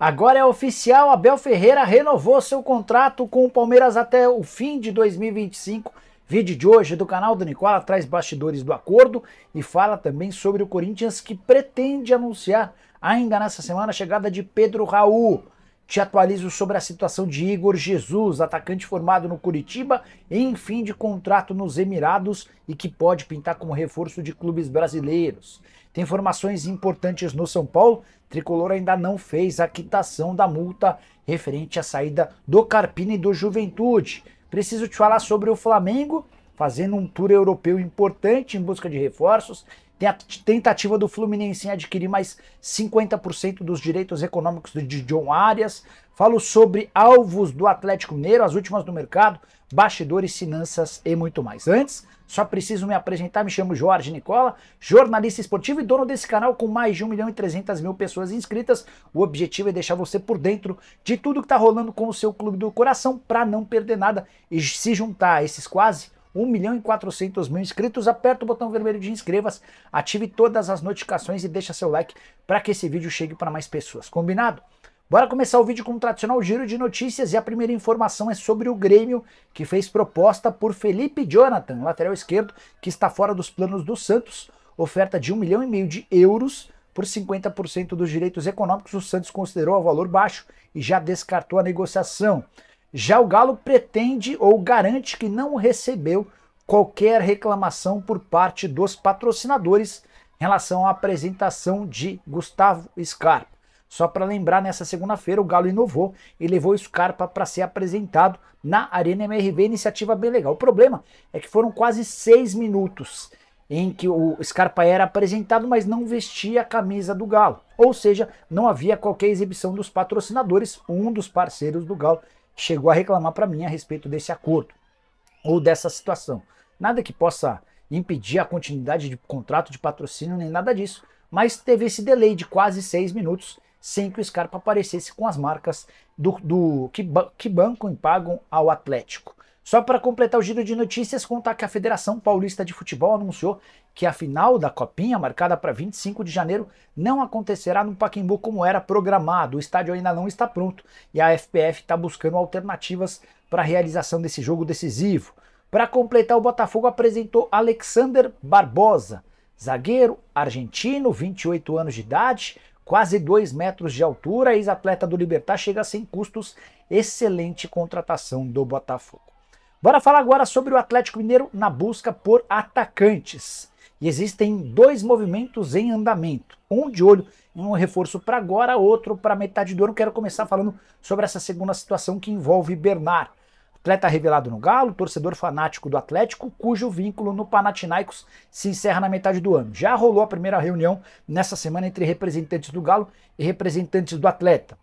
Agora é oficial, Abel Ferreira renovou seu contrato com o Palmeiras até o fim de 2025. Vídeo de hoje do canal do Nicola traz bastidores do acordo e fala também sobre o Corinthians que pretende anunciar ainda nessa semana a chegada de Pedro Raul. Te atualizo sobre a situação de Igor Jesus, atacante formado no Curitiba, em fim de contrato nos Emirados e que pode pintar como reforço de clubes brasileiros. Tem informações importantes no São Paulo. Tricolor ainda não fez a quitação da multa referente à saída do Carpini do Juventude. Preciso te falar sobre o Flamengo, fazendo um tour europeu importante em busca de reforços tem a tentativa do Fluminense em adquirir mais 50% dos direitos econômicos de John Arias. Falo sobre alvos do Atlético Mineiro, as últimas do mercado, bastidores, finanças e muito mais. Antes, só preciso me apresentar, me chamo Jorge Nicola, jornalista esportivo e dono desse canal com mais de 1 milhão e 300 mil pessoas inscritas. O objetivo é deixar você por dentro de tudo que está rolando com o seu clube do coração para não perder nada e se juntar a esses quase 1 milhão e 400 mil inscritos, aperta o botão vermelho de inscreva-se, ative todas as notificações e deixa seu like para que esse vídeo chegue para mais pessoas. Combinado? Bora começar o vídeo com o um tradicional giro de notícias e a primeira informação é sobre o Grêmio, que fez proposta por Felipe Jonathan, lateral esquerdo, que está fora dos planos do Santos, oferta de 1 milhão e meio de euros por 50% dos direitos econômicos. O Santos considerou o valor baixo e já descartou a negociação. Já o Galo pretende ou garante que não recebeu qualquer reclamação por parte dos patrocinadores em relação à apresentação de Gustavo Scarpa. Só para lembrar, nessa segunda-feira o Galo inovou e levou Scarpa para ser apresentado na Arena MRV, iniciativa bem legal. O problema é que foram quase seis minutos em que o Scarpa era apresentado, mas não vestia a camisa do Galo. Ou seja, não havia qualquer exibição dos patrocinadores. Um dos parceiros do Galo chegou a reclamar para mim a respeito desse acordo ou dessa situação. Nada que possa impedir a continuidade de contrato de patrocínio nem nada disso, mas teve esse delay de quase seis minutos sem que o Scarpa aparecesse com as marcas do, do que, que bancam e pagam ao Atlético. Só para completar o giro de notícias, contar que a Federação Paulista de Futebol anunciou que a final da Copinha, marcada para 25 de janeiro, não acontecerá no Paquimbu como era programado. O estádio ainda não está pronto e a FPF está buscando alternativas para a realização desse jogo decisivo. Para completar, o Botafogo apresentou Alexander Barbosa, zagueiro argentino, 28 anos de idade, quase 2 metros de altura, ex-atleta do Libertar, chega sem custos, excelente contratação do Botafogo. Bora falar agora sobre o Atlético Mineiro na busca por atacantes. E existem dois movimentos em andamento, um de olho em um reforço para agora, outro para metade do ano. Quero começar falando sobre essa segunda situação que envolve Bernard, atleta revelado no Galo, torcedor fanático do Atlético, cujo vínculo no Panathinaikos se encerra na metade do ano. Já rolou a primeira reunião nessa semana entre representantes do Galo e representantes do atleta.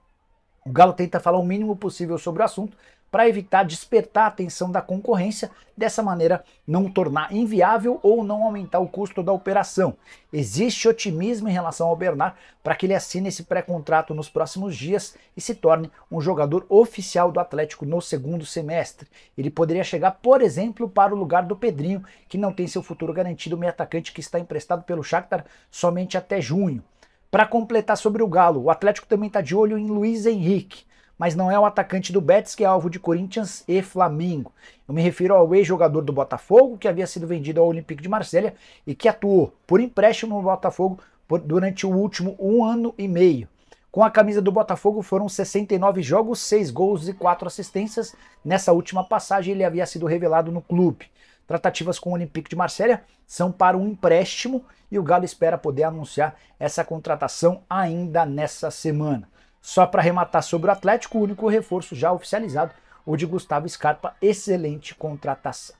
O Galo tenta falar o mínimo possível sobre o assunto, para evitar despertar a atenção da concorrência, dessa maneira não tornar inviável ou não aumentar o custo da operação. Existe otimismo em relação ao Bernard para que ele assine esse pré-contrato nos próximos dias e se torne um jogador oficial do Atlético no segundo semestre. Ele poderia chegar, por exemplo, para o lugar do Pedrinho, que não tem seu futuro garantido, meio atacante que está emprestado pelo Shakhtar somente até junho. Para completar sobre o Galo, o Atlético também está de olho em Luiz Henrique mas não é o atacante do Betis que é alvo de Corinthians e Flamengo. Eu me refiro ao ex-jogador do Botafogo que havia sido vendido ao Olympique de Marselha e que atuou por empréstimo no Botafogo por, durante o último um ano e meio. Com a camisa do Botafogo foram 69 jogos, 6 gols e 4 assistências. Nessa última passagem ele havia sido revelado no clube. Tratativas com o Olympique de Marselha são para um empréstimo e o Galo espera poder anunciar essa contratação ainda nessa semana. Só para arrematar sobre o Atlético, o único reforço já oficializado, o de Gustavo Scarpa, excelente contratação.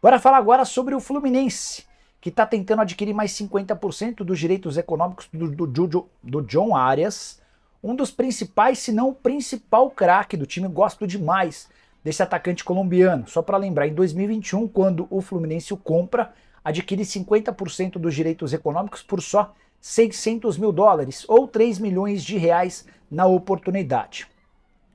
Bora falar agora sobre o Fluminense, que está tentando adquirir mais 50% dos direitos econômicos do, do, do, do John Arias, um dos principais, se não o principal craque do time. Gosto demais desse atacante colombiano. Só para lembrar, em 2021, quando o Fluminense o compra, adquire 50% dos direitos econômicos por só 600 mil dólares ou 3 milhões de reais na oportunidade.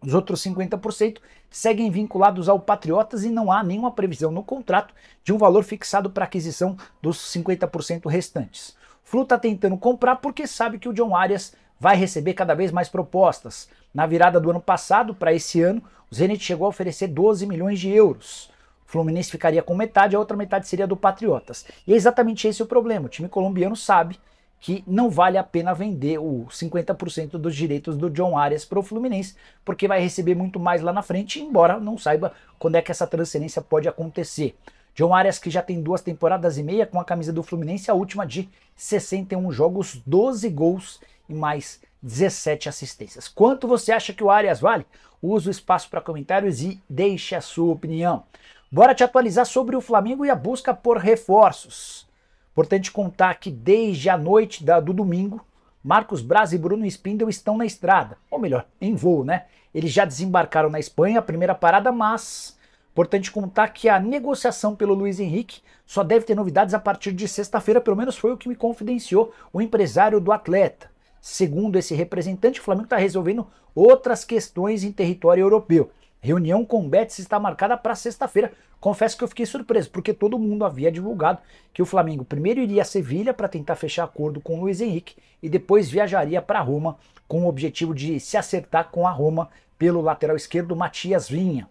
Os outros 50% seguem vinculados ao Patriotas e não há nenhuma previsão no contrato de um valor fixado para aquisição dos 50% restantes. Flu está tentando comprar porque sabe que o John Arias vai receber cada vez mais propostas. Na virada do ano passado para esse ano, o Zenit chegou a oferecer 12 milhões de euros. O Fluminense ficaria com metade, a outra metade seria do Patriotas. E é exatamente esse o problema. O time colombiano sabe que não vale a pena vender o 50% dos direitos do John Arias para o Fluminense, porque vai receber muito mais lá na frente, embora não saiba quando é que essa transferência pode acontecer. John Arias que já tem duas temporadas e meia com a camisa do Fluminense, a última de 61 jogos, 12 gols e mais 17 assistências. Quanto você acha que o Arias vale? Use o espaço para comentários e deixe a sua opinião. Bora te atualizar sobre o Flamengo e a busca por reforços. Importante contar que desde a noite da, do domingo, Marcos Braz e Bruno Spindel estão na estrada, ou melhor, em voo, né? Eles já desembarcaram na Espanha, a primeira parada, mas importante contar que a negociação pelo Luiz Henrique só deve ter novidades a partir de sexta-feira, pelo menos foi o que me confidenciou o empresário do atleta. Segundo esse representante, o Flamengo está resolvendo outras questões em território europeu. Reunião com Betis está marcada para sexta-feira. Confesso que eu fiquei surpreso, porque todo mundo havia divulgado que o Flamengo primeiro iria a Sevilha para tentar fechar acordo com o Luiz Henrique e depois viajaria para Roma com o objetivo de se acertar com a Roma pelo lateral esquerdo Matias Vinha.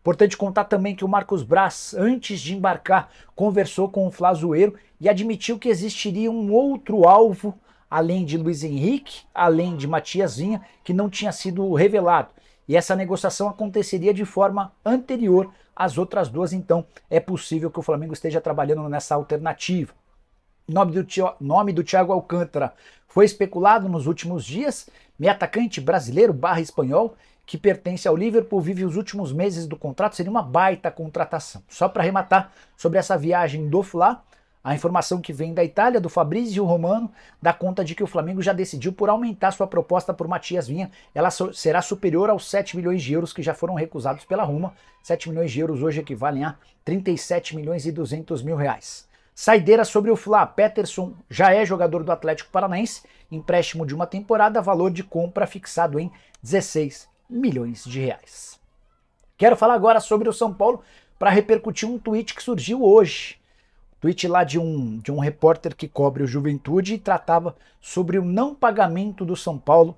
Importante contar também que o Marcos Braz, antes de embarcar, conversou com o Flazoeiro e admitiu que existiria um outro alvo além de Luiz Henrique, além de Matias Vinha, que não tinha sido revelado e essa negociação aconteceria de forma anterior às outras duas, então é possível que o Flamengo esteja trabalhando nessa alternativa. Nome do, nome do Thiago Alcântara foi especulado nos últimos dias. Meia atacante brasileiro barra espanhol, que pertence ao Liverpool, vive os últimos meses do contrato, seria uma baita contratação. Só para arrematar sobre essa viagem do Fla, a informação que vem da Itália, do Fabrizio Romano, dá conta de que o Flamengo já decidiu por aumentar sua proposta por Matias Vinha. Ela so será superior aos 7 milhões de euros que já foram recusados pela Roma. 7 milhões de euros hoje equivalem a 37 milhões e 200 mil reais. Saideira sobre o Fla. Peterson já é jogador do Atlético Paranaense. Empréstimo de uma temporada, valor de compra fixado em 16 milhões de reais. Quero falar agora sobre o São Paulo para repercutir um tweet que surgiu hoje tweet lá de um, de um repórter que cobre o Juventude e tratava sobre o não pagamento do São Paulo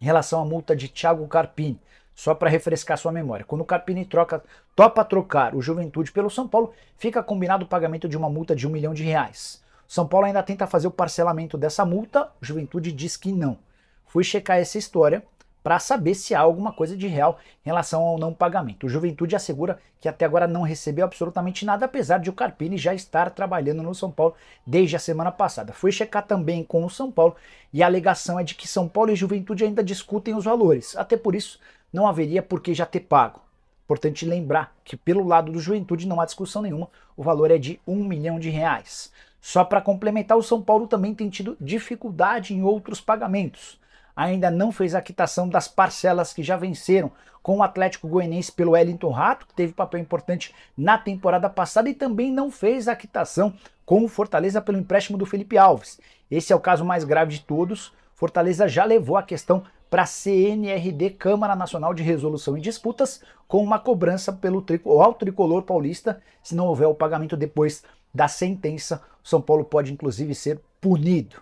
em relação à multa de Thiago Carpini. Só para refrescar sua memória, quando o Carpini troca, topa trocar o Juventude pelo São Paulo, fica combinado o pagamento de uma multa de um milhão de reais. São Paulo ainda tenta fazer o parcelamento dessa multa, o Juventude diz que não. Fui checar essa história para saber se há alguma coisa de real em relação ao não pagamento. O Juventude assegura que até agora não recebeu absolutamente nada, apesar de o Carpini já estar trabalhando no São Paulo desde a semana passada. Fui checar também com o São Paulo e a alegação é de que São Paulo e Juventude ainda discutem os valores. Até por isso, não haveria por que já ter pago. Importante lembrar que pelo lado do Juventude não há discussão nenhuma, o valor é de um milhão de reais. Só para complementar, o São Paulo também tem tido dificuldade em outros pagamentos ainda não fez a quitação das parcelas que já venceram, com o Atlético Goianiense pelo Wellington Rato, que teve papel importante na temporada passada, e também não fez a quitação com o Fortaleza pelo empréstimo do Felipe Alves. Esse é o caso mais grave de todos. Fortaleza já levou a questão para a CNRD, Câmara Nacional de Resolução e Disputas, com uma cobrança pelo ao tricolor paulista. Se não houver o pagamento depois da sentença, São Paulo pode inclusive ser punido.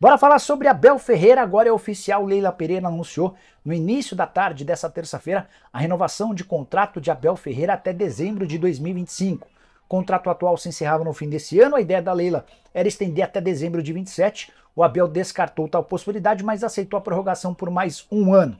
Bora falar sobre Abel Ferreira, agora é oficial. Leila Pereira anunciou no início da tarde dessa terça-feira a renovação de contrato de Abel Ferreira até dezembro de 2025. O contrato atual se encerrava no fim desse ano. A ideia da Leila era estender até dezembro de 27. O Abel descartou tal possibilidade, mas aceitou a prorrogação por mais um ano.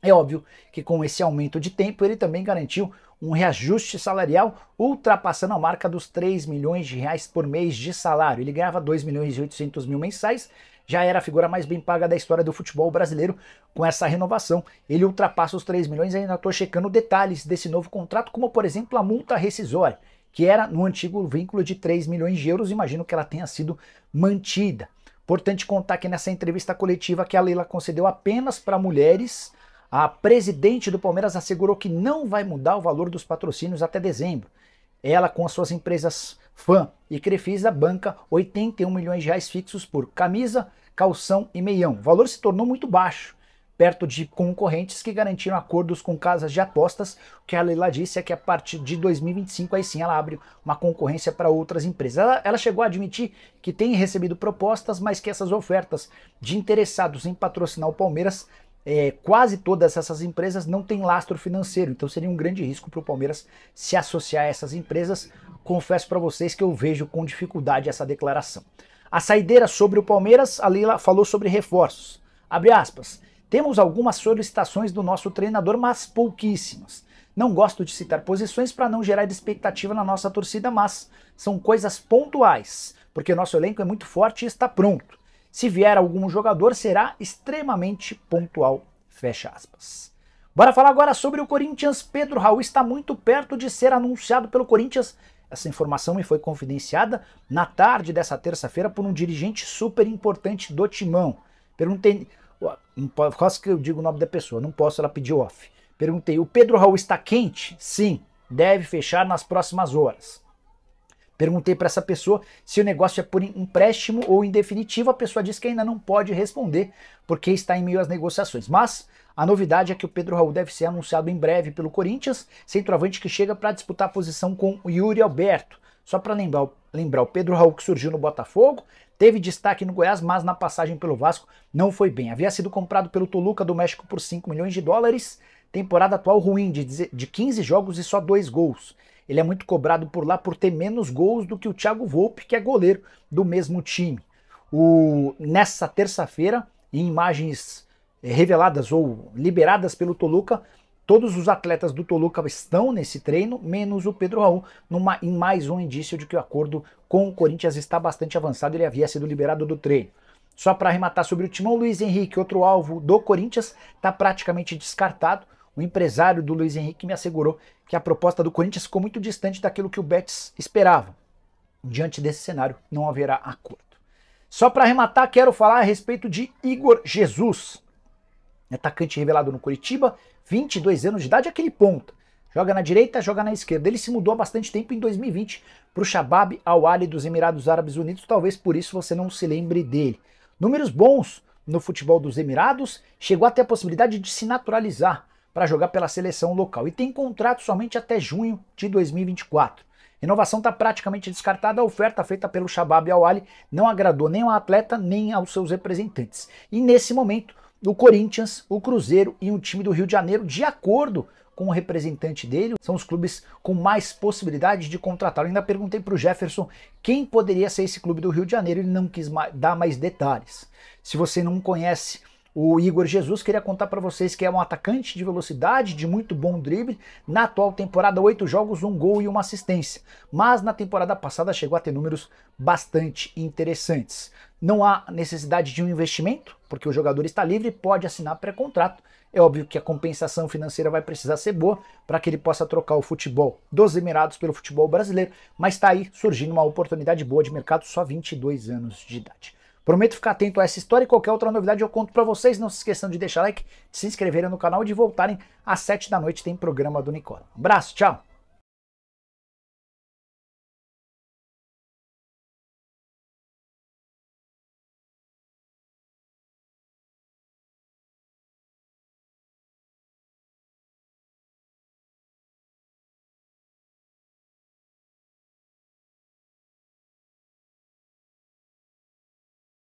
É óbvio que com esse aumento de tempo ele também garantiu um reajuste salarial ultrapassando a marca dos 3 milhões de reais por mês de salário. Ele ganhava 2 milhões e 800 mil mensais, já era a figura mais bem paga da história do futebol brasileiro com essa renovação. Ele ultrapassa os 3 milhões e ainda estou checando detalhes desse novo contrato, como por exemplo a multa rescisória, que era no antigo vínculo de 3 milhões de euros, imagino que ela tenha sido mantida. Importante contar que nessa entrevista coletiva que a Leila concedeu apenas para mulheres, a presidente do Palmeiras assegurou que não vai mudar o valor dos patrocínios até dezembro. Ela, com as suas empresas Fã e Crefisa, banca 81 milhões de reais fixos por camisa, calção e meião. O valor se tornou muito baixo, perto de concorrentes que garantiram acordos com casas de apostas. O que a Leila disse é que a partir de 2025, aí sim, ela abre uma concorrência para outras empresas. Ela, ela chegou a admitir que tem recebido propostas, mas que essas ofertas de interessados em patrocinar o Palmeiras é, quase todas essas empresas não têm lastro financeiro, então seria um grande risco para o Palmeiras se associar a essas empresas. Confesso para vocês que eu vejo com dificuldade essa declaração. A saideira sobre o Palmeiras, a Leila falou sobre reforços. Abre aspas. Temos algumas solicitações do nosso treinador, mas pouquíssimas. Não gosto de citar posições para não gerar expectativa na nossa torcida, mas são coisas pontuais, porque nosso elenco é muito forte e está pronto. Se vier algum jogador, será extremamente pontual. Fecha aspas. Bora falar agora sobre o Corinthians. Pedro Raul está muito perto de ser anunciado pelo Corinthians. Essa informação me foi confidenciada na tarde dessa terça-feira por um dirigente super importante do Timão. Perguntei. Quase que eu digo o nome da pessoa, não posso, ela pediu off. Perguntei: o Pedro Raul está quente? Sim, deve fechar nas próximas horas. Perguntei para essa pessoa se o negócio é por empréstimo ou em definitivo. A pessoa disse que ainda não pode responder porque está em meio às negociações. Mas a novidade é que o Pedro Raul deve ser anunciado em breve pelo Corinthians, centroavante que chega para disputar a posição com o Yuri Alberto. Só para lembrar, lembrar, o Pedro Raul que surgiu no Botafogo, teve destaque no Goiás, mas na passagem pelo Vasco não foi bem. Havia sido comprado pelo Toluca do México por 5 milhões de dólares. Temporada atual ruim, de, 15 jogos e só dois gols. Ele é muito cobrado por lá por ter menos gols do que o Thiago Volpe, que é goleiro do mesmo time. O, nessa terça-feira, em imagens eh, reveladas ou liberadas pelo Toluca, Todos os atletas do Toluca estão nesse treino, menos o Pedro Raul, numa, em mais um indício de que o acordo com o Corinthians está bastante avançado, ele havia sido liberado do treino. Só para arrematar sobre o Timão, Luiz Henrique, outro alvo do Corinthians, está praticamente descartado o empresário do Luiz Henrique me assegurou que a proposta do Corinthians ficou muito distante daquilo que o Betis esperava. Diante desse cenário, não haverá acordo. Só para arrematar, quero falar a respeito de Igor Jesus, atacante revelado no Curitiba, 22 anos de idade, aquele ponta. Joga na direita, joga na esquerda. Ele se mudou há bastante tempo em 2020 para o Shabab Al Ali dos Emirados Árabes Unidos, talvez por isso você não se lembre dele. Números bons no futebol dos Emirados, chegou até a possibilidade de se naturalizar para jogar pela seleção local e tem contrato somente até junho de 2024. Renovação está praticamente descartada, a oferta feita pelo Shabab e Al-Ali não agradou nem ao atleta nem aos seus representantes. E nesse momento, o Corinthians, o Cruzeiro e o time do Rio de Janeiro, de acordo com o representante dele, são os clubes com mais possibilidades de contratá-lo. Ainda perguntei para o Jefferson quem poderia ser esse clube do Rio de Janeiro, ele não quis dar mais detalhes. Se você não conhece o Igor Jesus queria contar para vocês que é um atacante de velocidade, de muito bom drible. Na atual temporada, oito jogos, um gol e uma assistência. Mas na temporada passada chegou a ter números bastante interessantes. Não há necessidade de um investimento, porque o jogador está livre, e pode assinar pré-contrato. É óbvio que a compensação financeira vai precisar ser boa para que ele possa trocar o futebol dos Emirados pelo futebol brasileiro, mas está aí surgindo uma oportunidade boa de mercado, só 22 anos de idade. Prometo ficar atento a essa história e qualquer outra novidade eu conto para vocês. Não se esqueçam de deixar like, de se inscreverem no canal e de voltarem às 7 da noite. Tem programa do Nicola. Um abraço, tchau!